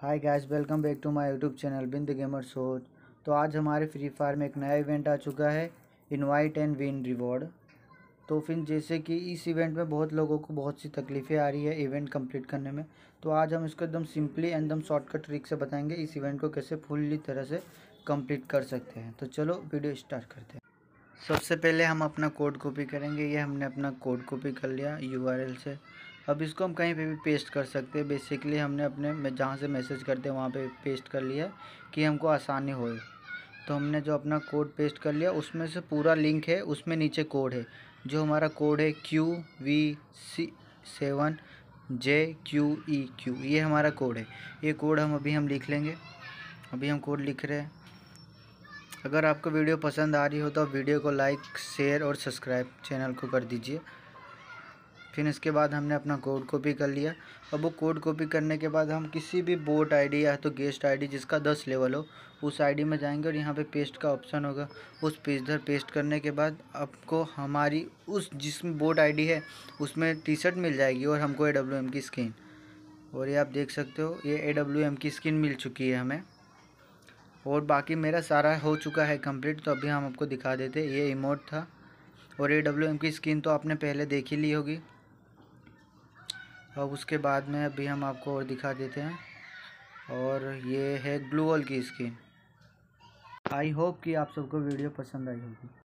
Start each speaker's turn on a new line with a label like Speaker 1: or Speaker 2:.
Speaker 1: hi guys welcome back to my YouTube channel बिंद gamer सोच तो आज हमारे फ्री फायर में एक नया इवेंट आ चुका है इनवाइट एंड विन रिवॉर्ड तो फिर जैसे कि इस इवेंट में बहुत लोगों को बहुत सी तकलीफ़ें आ रही है इवेंट कंप्लीट करने में तो आज हम इसको एकदम सिंपली एकदम शॉर्टकट ट्रिक से बताएंगे इस इवेंट को कैसे फुल्ली तरह से कम्प्लीट कर सकते हैं तो चलो वीडियो स्टार्ट करते हैं सबसे पहले हम अपना कोड कॉपी करेंगे ये हमने अपना कोड कॉपी कर लिया यू से अब इसको हम कहीं पे भी पेस्ट कर सकते हैं बेसिकली हमने अपने जहाँ से मैसेज करते हैं वहाँ पे पेस्ट कर लिया कि हमको आसानी हो तो हमने जो अपना कोड पेस्ट कर लिया उसमें से पूरा लिंक है उसमें नीचे कोड है जो हमारा कोड है Q V C seven J Q E Q ये हमारा कोड है ये कोड हम अभी हम लिख लेंगे अभी हम कोड लिख रहे हैं अगर आपको वीडियो पसंद आ रही हो तो वीडियो को लाइक शेयर और सब्सक्राइब चैनल को कर दीजिए फिर इसके बाद हमने अपना कोड कॉपी कर लिया अब वो कोड कॉपी करने के बाद हम किसी भी बोट आईडी या तो गेस्ट आईडी जिसका दस लेवल हो उस आईडी में जाएंगे और यहाँ पे पेस्ट का ऑप्शन होगा उस पेज दर पेस्ट करने के बाद आपको हमारी उस जिस बोट आईडी है उसमें टी शर्ट मिल जाएगी और हमको ए डब्ल्यू एम की स्किन और ये आप देख सकते हो ये ए डब्ल्यू एम की स्किन मिल चुकी है हमें और बाकी मेरा सारा हो चुका है कम्प्लीट तो अभी हम आपको दिखा देते ये इमोट था और ए डब्ल्यू एम की स्किन तो आपने पहले देखी ली होगी अब उसके बाद में अभी हम आपको और दिखा देते हैं और ये है ग्लूअल की स्किन आई होप कि आप सबको वीडियो पसंद आई होगी